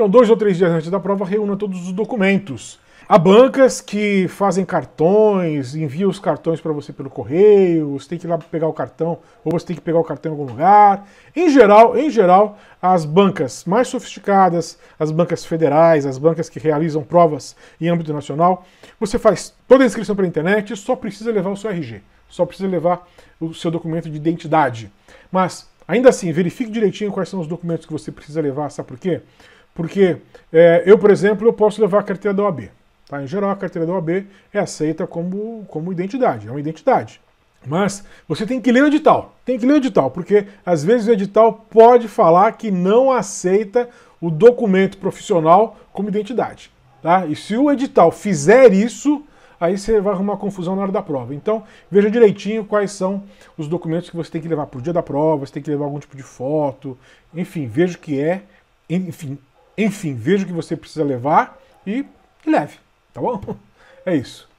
Então, dois ou três dias antes da prova, reúna todos os documentos. Há bancas que fazem cartões, enviam os cartões para você pelo correio, você tem que ir lá pegar o cartão, ou você tem que pegar o cartão em algum lugar. Em geral, em geral, as bancas mais sofisticadas, as bancas federais, as bancas que realizam provas em âmbito nacional, você faz toda a inscrição pela internet e só precisa levar o seu RG, só precisa levar o seu documento de identidade. Mas, ainda assim, verifique direitinho quais são os documentos que você precisa levar, sabe por quê? Porque é, eu, por exemplo, eu posso levar a carteira da OAB. Tá? Em geral, a carteira da OAB é aceita como, como identidade, é uma identidade. Mas você tem que ler o edital, tem que ler o edital, porque às vezes o edital pode falar que não aceita o documento profissional como identidade. Tá? E se o edital fizer isso, aí você vai arrumar confusão na hora da prova. Então, veja direitinho quais são os documentos que você tem que levar para o dia da prova, você tem que levar algum tipo de foto, enfim, veja o que é, enfim, enfim, veja o que você precisa levar e leve, tá bom? É isso.